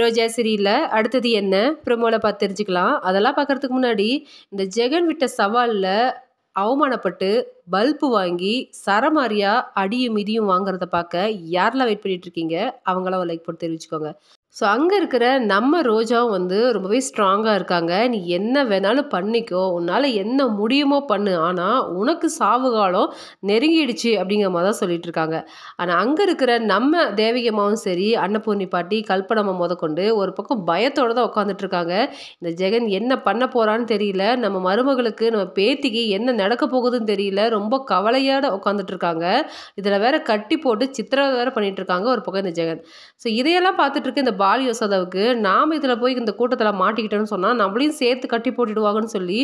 ரோஜா சிரியில் அடுத்தது என்ன ப்ரமோவில் பார்த்து தெரிஞ்சுக்கலாம் அதெல்லாம் பார்க்குறதுக்கு முன்னாடி இந்த ஜெகன் விட்ட சவாலில் அவமானப்பட்டு பல்பு வாங்கி சரமாரியாக அடியும் மிதியும் வாங்குறத பார்க்க யாரெல்லாம் வெயிட் பண்ணிகிட்ருக்கீங்க அவங்களாம் லைக் போட்டு தெரிவிச்சுக்கோங்க ஸோ அங்கே இருக்கிற நம்ம ரோஜாவும் வந்து ரொம்பவே ஸ்ட்ராங்காக இருக்காங்க நீ என்ன வேணாலும் பண்ணிக்கோ உன்னால் என்ன முடியுமோ பண்ணு ஆனால் உனக்கு சாவு காலம் நெருங்கிடுச்சு அப்படிங்கிற மாதிரி தான் சொல்லிட்டு இருக்காங்க ஆனால் அங்கே இருக்கிற நம்ம தேவிகம்மாவும் சரி அன்னபூர்ணி பாட்டி கல்பனம்மா முத கொண்டு ஒரு பக்கம் பயத்தோடு தான் உட்காந்துட்டு இருக்காங்க இந்த ஜெகன் என்ன பண்ண போகிறான்னு தெரியல நம்ம மருமகளுக்கு நம்ம பேத்திக்கு என்ன நடக்க போகுதுன்னு தெரியல ரொம்ப கவலையோட உட்காந்துட்டு இருக்காங்க இதில் வேற கட்டி போட்டு சித்திரவதை வேற பண்ணிட்டு இருக்காங்க ஒரு பக்கம் இந்த ஜெகன் ஸோ இதையெல்லாம் பார்த்துட்டு இருக்க இந்த பாலிய யோசோதாவுக்கு நாம் இதில் போய் இந்த கூட்டத்தில் மாட்டிக்கிட்டோன்னு சொன்னால் நம்மளையும் சேர்த்து கட்டி போட்டுடுவாங்கன்னு சொல்லி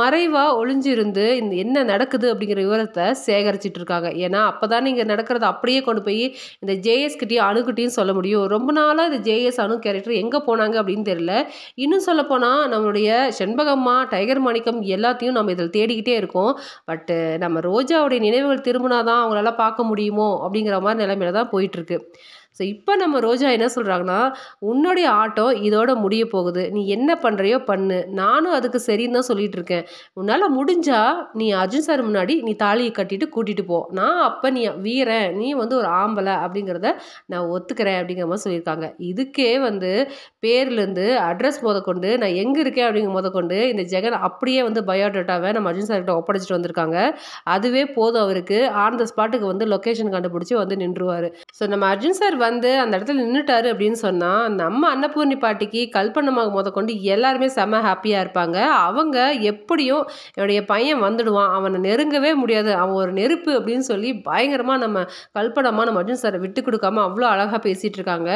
மறைவாக ஒளிஞ்சிருந்து இந்த என்ன நடக்குது அப்படிங்கிற விவரத்தை சேகரிச்சிட்டு இருக்காங்க ஏன்னா அப்போ தான் நீங்கள் நடக்கிறத அப்படியே கொண்டு போய் இந்த ஜேஎஸ்கிட்டையும் அணுகிட்டையும் சொல்ல முடியும் ரொம்ப நாளாக இந்த ஜேஎஸ் அணு கேரக்டர் எங்கே போனாங்க அப்படின்னு தெரியல இன்னும் சொல்லப்போனால் நம்மளுடைய செண்பகம்மா டைகர் மாணிக்கம் எல்லாத்தையும் நம்ம இதில் தேடிக்கிட்டே இருக்கோம் பட்டு நம்ம ரோஜாவுடைய நினைவுகள் திரும்பினா தான் அவங்களால பார்க்க முடியுமோ அப்படிங்கிற மாதிரி நிலைமையில தான் போயிட்டுருக்கு ஸோ இப்போ நம்ம ரோஜா என்ன சொல்கிறாங்கன்னா உன்னுடைய ஆட்டோ இதோட முடிய போகுது நீ என்ன பண்ணுறையோ பண்ணு நானும் அதுக்கு சரின்னு தான் சொல்லிகிட்டு இருக்கேன் உன்னால் முடிஞ்சால் நீ அர்ஜுன் சார் முன்னாடி நீ தாலியை கட்டிட்டு கூட்டிகிட்டு போ நான் அப்போ நீ வீரன் நீ வந்து ஒரு ஆம்பளை அப்படிங்கிறத நான் ஒத்துக்கிறேன் அப்படிங்கிற மாதிரி சொல்லியிருக்காங்க இதுக்கே வந்து பேர்லேருந்து அட்ரஸ் முதக்கொண்டு நான் எங்கே இருக்கேன் அப்படிங்கிற முதக்கொண்டு இந்த ஜெகன் அப்படியே வந்து பயோடேட்டாவை நம்ம அர்ஜுன் சார்கிட்ட ஒப்படைச்சிட்டு வந்திருக்காங்க அதுவே போதும் அவருக்கு ஆன் த ஸ்பாட்டுக்கு வந்து லொக்கேஷன் கண்டுபிடிச்சி வந்து நின்றுவார் ஸோ நம்ம அர்ஜுன் சார் வந்து அந்த இடத்துல நின்றுட்டாரு அப்படின்னு சொன்னால் நம்ம அன்னபூர்ணி பாட்டிக்கு கல்பனமாக முத கொண்டு எல்லாருமே செம ஹாப்பியாக இருப்பாங்க அவங்க எப்படியும் என்னுடைய பையன் வந்துடுவான் அவனை நெருங்கவே முடியாது அவன் ஒரு நெருப்பு அப்படின்னு சொல்லி பயங்கரமாக நம்ம கல்பனமாக நம்ம அர்ஜுன் சாரை விட்டு கொடுக்காம அவ்வளோ அழகாக பேசிகிட்டு இருக்காங்க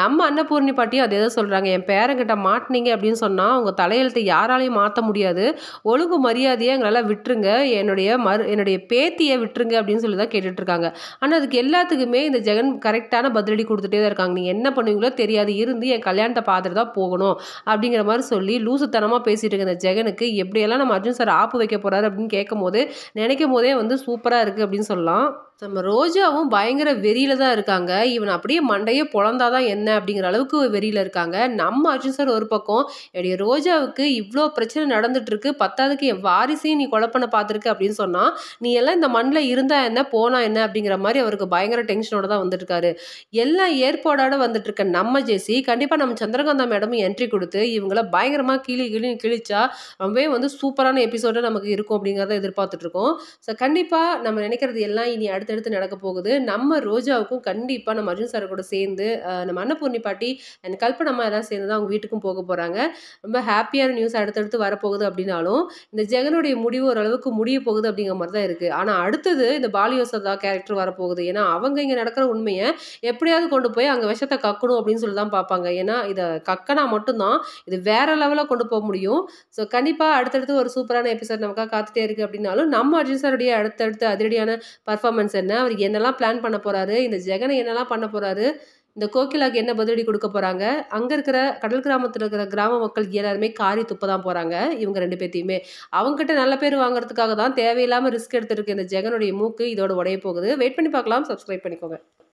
நம்ம அன்னபூர்ணி பாட்டியும் அதே தான் சொல்கிறாங்க என் பேரங்கிட்ட மாட்டினீங்க அப்படின்னு சொன்னால் அவங்க தலையெழுத்தை யாராலையும் மாற்ற முடியாது ஒழுங்கு மரியாதையை எங்களால் விட்டுருங்க என்னுடைய மறு என்னுடைய பேத்தியை விட்டுருங்க அப்படின்னு சொல்லி தான் கேட்டுட்ருக்காங்க ஆனால் அதுக்கு எல்லாத்துக்குமே இந்த ஜெகன் கரெக்டான பதிலடி கொடுத்துட்டே தான் இருக்காங்க நீங்கள் என்ன பண்ணுவீங்களோ தெரியாது இருந்து என் கல்யாணத்தை பார்த்துட்டு தான் போகணும் அப்படிங்கிற மாதிரி சொல்லி லூசுத்தனமாக பேசிகிட்டு இருக்க இந்த ஜெகனுக்கு எப்படியெல்லாம் நம்ம அர்ஜுன் சார் ஆப்பு வைக்க போகிறாரு அப்படின்னு கேட்கும் போது நினைக்கும் போதே வந்து சூப்பராக இருக்குது அப்படின்னு சொல்லலாம் நம்ம ரோஜாவும் பயங்கர வெறியில் தான் இருக்காங்க இவன் அப்படியே மண்டையே தான் என்ன அப்படிங்கிற அளவுக்கு வெறியில் இருக்காங்க நம்ம அர்ஜுன் சார் ஒரு பக்கம் என்னுடைய ரோஜாவுக்கு இவ்வளோ பிரச்சனை இருக்கு பத்தாவதுக்கு என் வாரிசையும் நீ கொலை பார்த்துருக்கு பார்த்துருக்க அப்படின்னு சொன்னால் நீ எல்லாம் இந்த மண்ணில் இருந்தால் என்ன போனால் என்ன அப்படிங்கிற மாதிரி அவருக்கு பயங்கர டென்ஷனோட தான் வந்துட்டு எல்லாம் ஏற்பாடோட வந்துட்டுருக்க நம்ம ஜெசி கண்டிப்பாக நம்ம சந்திரகாந்தா மேடமும் என்ட்ரி கொடுத்து இவங்கள பயங்கரமாக கிளி கிளி கிழிச்சா ரொம்பவே வந்து சூப்பரான எபிசோடு நமக்கு இருக்கும் அப்படிங்கிறத எதிர்பார்த்துட்ருக்கோம் ஸோ கண்டிப்பாக நம்ம நினைக்கிறது எல்லாம் இனி அடுத்த அடுத்தடுத்து நடக்க போகுது நம்ம ரோஜாவுக்கும் கண்டிப்பாக நம்ம அர்ஜுன் சார் கூட சேர்ந்து நம்ம அன்னபூர்ணி பாட்டி அண்ட் கல்பனம்மா எல்லாம் சேர்ந்து தான் அவங்க வீட்டுக்கும் போக போகிறாங்க ரொம்ப ஹாப்பியான நியூஸ் அடுத்தடுத்து வரப்போகுது அப்படின்னாலும் இந்த ஜெகனுடைய முடிவு ஓரளவுக்கு முடிய போகுது அப்படிங்கிற மாதிரி தான் இருக்குது ஆனால் அடுத்தது இந்த பாலியோசதா கேரக்டர் வரப்போகுது ஏன்னா அவங்க இங்கே நடக்கிற உண்மையை எப்படியாவது கொண்டு போய் அங்கே விஷத்தை கக்கணும் அப்படின்னு சொல்லி தான் பார்ப்பாங்க ஏன்னா இதை கக்கனா மட்டும்தான் இது வேற லெவலில் கொண்டு போக முடியும் ஸோ கண்டிப்பாக அடுத்தடுத்து ஒரு சூப்பரான எபிசோட் நமக்காக காத்துட்டே இருக்குது அப்படின்னாலும் நம்ம அர்ஜுன் சாருடைய அடுத்தடுத்து அதிரடியான பர்ஃபார்மன்ஸ் என்ன அவர் என்னெல்லாம் பிளான் பண்ண போகிறாரு இந்த ஜெகனை என்னெல்லாம் பண்ண போகிறாரு இந்த கோகிலாக்கு என்ன பதிலடி கொடுக்க போகிறாங்க அங்கே இருக்கிற கடல் கிராமத்தில் இருக்கிற கிராம மக்கள் எல்லாருமே காரி துப்ப தான் போகிறாங்க இவங்க ரெண்டு பேர்த்தையுமே அவங்ககிட்ட நல்ல பேர் வாங்குறதுக்காக தான் தேவையில்லாமல் ரிஸ்க் எடுத்துருக்கு இந்த ஜெகனுடைய மூக்கு இதோட உடைய போகுது வெயிட் பண்ணி பார்க்கலாம் சப்ஸ்கிரைப் பண்ணிக்கோங்க